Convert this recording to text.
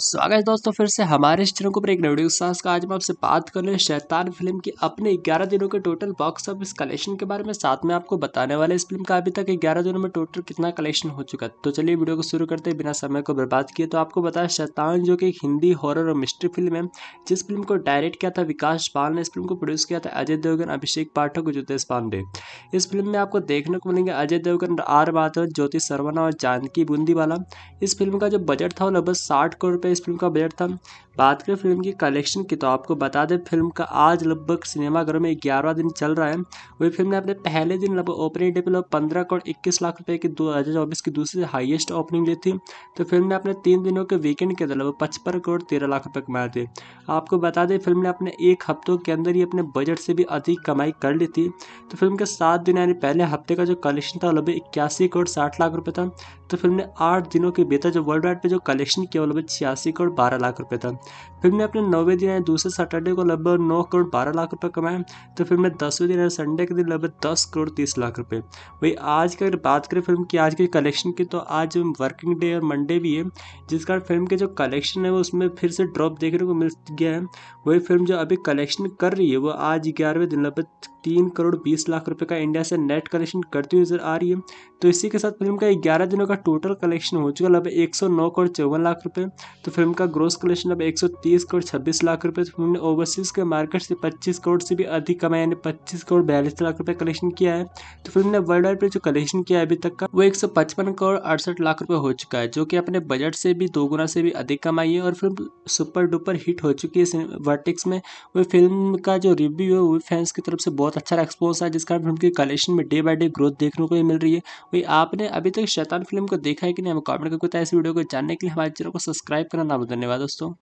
स्वागत है दोस्तों फिर से हमारे चैनल को पर एक नवडियो साहस का आज हम आपसे बात कर रहे हैं शैतान फिल्म की अपने 11 दिनों के टोटल बॉक्स ऑफिस कलेक्शन के बारे में साथ में आपको बताने वाले इस फिल्म का अभी तक 11 दिनों में टोटल कितना कलेक्शन हो चुका है तो चलिए वीडियो को शुरू करते बिना समय को बर्बाद किए तो आपको बताया शैतान जो कि एक हिंदी हॉरर और मिस्ट्री फिल्म है जिस फिल्म को डायरेक्ट किया था विकास पाल ने इस फिल्म को प्रोड्यूस किया था अजय देवगन अभिषेक पाठक और जितेश पांडे इस फिल्म में आपको देखने को मिलेंगे अजय देवगन आर माधव ज्योति सरवना और जानकी बूंदीवाला इस फिल्म का जो बजट था वो लगभग साठ करोड़ PS Plinko aberta बात करें फिल्म की कलेक्शन की तो आपको बता दें फिल्म का आज लगभग सिनेमाघरों में ग्यारहवा दिन चल रहा है वही फिल्म ने अपने पहले दिन लगभग ओपनिंग डे पर लगभग पंद्रह करोड़ इक्कीस लाख रुपए की दो हज़ार चौबीस की दूसरी हाईएस्ट ओपनिंग ली थी तो फिल्म ने अपने तीन दिनों के वीकेंड के अंदर लगभग पचपन करोड़ तेरह लाख रुपये कमाए थे आपको बता दें फिल्म ने अपने एक हफ्तों के अंदर ही अपने बजट से भी अधिक कमाई कर ली थी तो फिल्म के सात दिन यानी पहले हफ्ते का जो कलेक्शन था लगभग इक्यासी करोड़ साठ लाख रुपये था तो फिल्म ने आठ दिनों के भीतर जो वर्ल्ड वाइड पर जो कलेक्शन किया वो लगभग छियासी करोड़ बारह लाख रुपये था फिल्म ने अपने नौवें दिन दूसरे सैटरडे को लगभग नौ करोड़ बारह लाख रुपए कमाए तो फिल्म ने दसवें दिन संडे के दिन लगभग दस करोड़ तीस लाख रुपए वही आज की अगर बात करें फिल्म की आज के कलेक्शन की तो आज वर्किंग डे और मंडे भी है जिस कारण फिल्म के जो कलेक्शन है वो उसमें फिर से ड्रॉप देखने को मिल गया है वही फिल्म जो अभी कलेक्शन कर रही है वो आज ग्यारहवें दिन लगभग तीन करोड़ बीस लाख रुपए का इंडिया से नेट कलेक्शन करती हुई नजर आ रही है तो इसी के साथ फिल्म का ग्यारह दिनों का टोटल कलेक्शन हो चुका लगभग एक सौ नौ करोड़ चौवन लाख रुपए तो फिल्म का ग्रोस कलेक्शन अब एक सौ तीस करोड़ छब्बीस लाख रुपए तो फिल्म ने ओवरसीज के मार्केट से पच्चीस करोड़ से भी अधिक कमाया यानी पच्चीस करोड़ बयालीस लाख रुपए कलेक्शन किया है तो फिल्म ने वर्ल्ड वाइड पर जो कलेक्शन किया है अभी तक का वो एक सौ पचपन करोड़ अड़सठ लाख रुपए हो चुका है जो कि अपने बजट से भी दो गुना से भी अधिक कमाई है और फिल्म सुपर डुपर हिट हो चुकी है वर्टिक्स में वो फिल्म का जो रिव्यू है वो फैंस की तरफ से बहुत बहुत अच्छा रेस्पॉन्स है जिस कारण फिल्म कलेक्शन में डे बाई डे ग्रोथ देखने को मिल रही है वही आपने अभी तक शैतान फिल्म को देखा है कि नहीं हमें कॉमेंट करके बताया इस वीडियो को जानने के लिए हमारे चैनल को सब्सक्राइब करना ना धन्यवाद दोस्तों